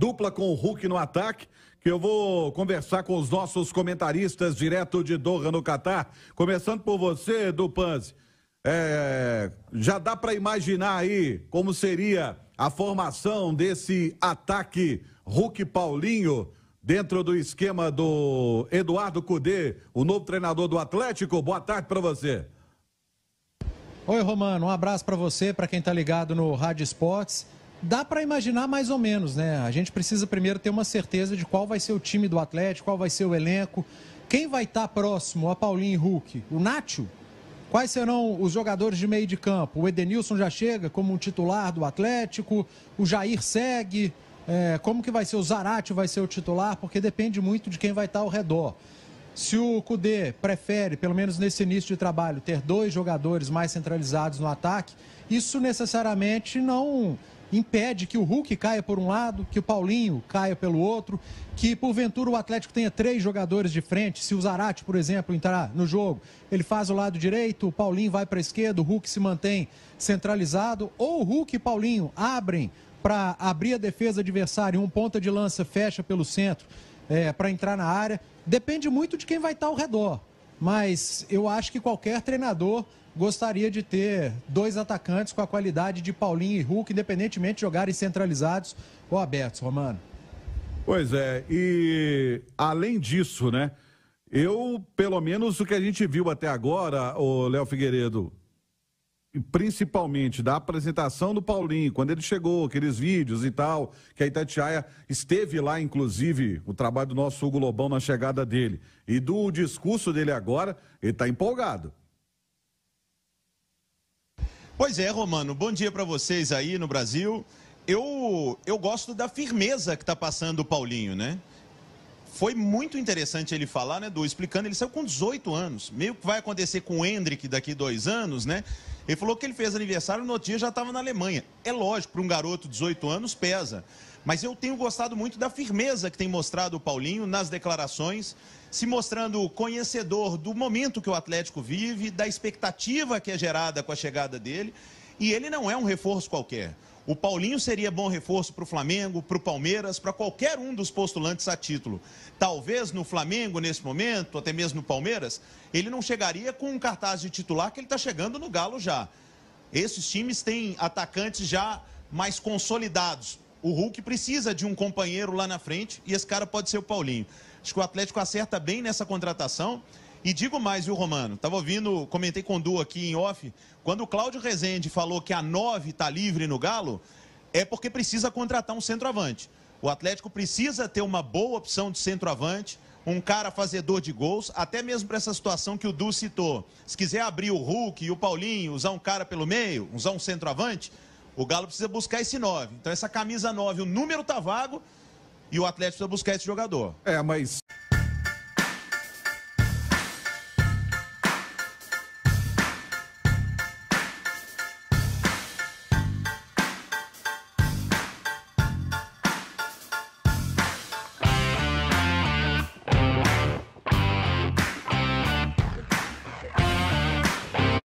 dupla com o Hulk no ataque que eu vou conversar com os nossos comentaristas direto de Doha, no Catar. Começando por você, Dupanzi. É, já dá para imaginar aí como seria a formação desse ataque Hulk Paulinho dentro do esquema do Eduardo Cudê, o novo treinador do Atlético. Boa tarde para você. Oi, Romano. Um abraço para você, para quem está ligado no Rádio Esportes dá para imaginar mais ou menos, né? A gente precisa primeiro ter uma certeza de qual vai ser o time do Atlético, qual vai ser o elenco, quem vai estar tá próximo a Paulinho e Hulk, o Nátio? Quais serão os jogadores de meio de campo? O Edenilson já chega como um titular do Atlético, o Jair segue, é, como que vai ser o Zarate vai ser o titular, porque depende muito de quem vai estar tá ao redor. Se o Cudê prefere, pelo menos nesse início de trabalho, ter dois jogadores mais centralizados no ataque, isso necessariamente não impede que o Hulk caia por um lado, que o Paulinho caia pelo outro, que porventura o Atlético tenha três jogadores de frente. Se o Zarate, por exemplo, entrar no jogo, ele faz o lado direito, o Paulinho vai para a esquerda, o Hulk se mantém centralizado, ou o Hulk e Paulinho abrem para abrir a defesa adversária, um ponta de lança fecha pelo centro é, para entrar na área. Depende muito de quem vai estar ao redor mas eu acho que qualquer treinador gostaria de ter dois atacantes com a qualidade de Paulinho e Hulk, independentemente de jogarem centralizados ou abertos, Romano. Pois é, e além disso, né? Eu, pelo menos o que a gente viu até agora, o Léo Figueiredo, principalmente da apresentação do Paulinho, quando ele chegou, aqueles vídeos e tal, que a Itatiaia esteve lá, inclusive, o trabalho do nosso Hugo Lobão na chegada dele, e do discurso dele agora, ele está empolgado. Pois é, Romano, bom dia para vocês aí no Brasil. Eu, eu gosto da firmeza que está passando o Paulinho, né? Foi muito interessante ele falar, né, do explicando, ele saiu com 18 anos. Meio que vai acontecer com o Hendrick daqui dois anos, né? Ele falou que ele fez aniversário no outro dia já estava na Alemanha. É lógico, para um garoto de 18 anos pesa. Mas eu tenho gostado muito da firmeza que tem mostrado o Paulinho nas declarações, se mostrando conhecedor do momento que o Atlético vive, da expectativa que é gerada com a chegada dele. E ele não é um reforço qualquer. O Paulinho seria bom reforço para o Flamengo, para o Palmeiras, para qualquer um dos postulantes a título. Talvez no Flamengo, nesse momento, até mesmo no Palmeiras, ele não chegaria com um cartaz de titular que ele está chegando no Galo já. Esses times têm atacantes já mais consolidados. O Hulk precisa de um companheiro lá na frente e esse cara pode ser o Paulinho. Acho que o Atlético acerta bem nessa contratação e digo mais, viu, Romano? Estava ouvindo, comentei com o Du aqui em off. Quando o Cláudio Rezende falou que a 9 está livre no Galo, é porque precisa contratar um centroavante. O Atlético precisa ter uma boa opção de centroavante, um cara fazedor de gols, até mesmo para essa situação que o Du citou. Se quiser abrir o Hulk e o Paulinho, usar um cara pelo meio, usar um centroavante, o Galo precisa buscar esse 9. Então, essa camisa 9, o número tá vago e o Atlético precisa buscar esse jogador. É, mas.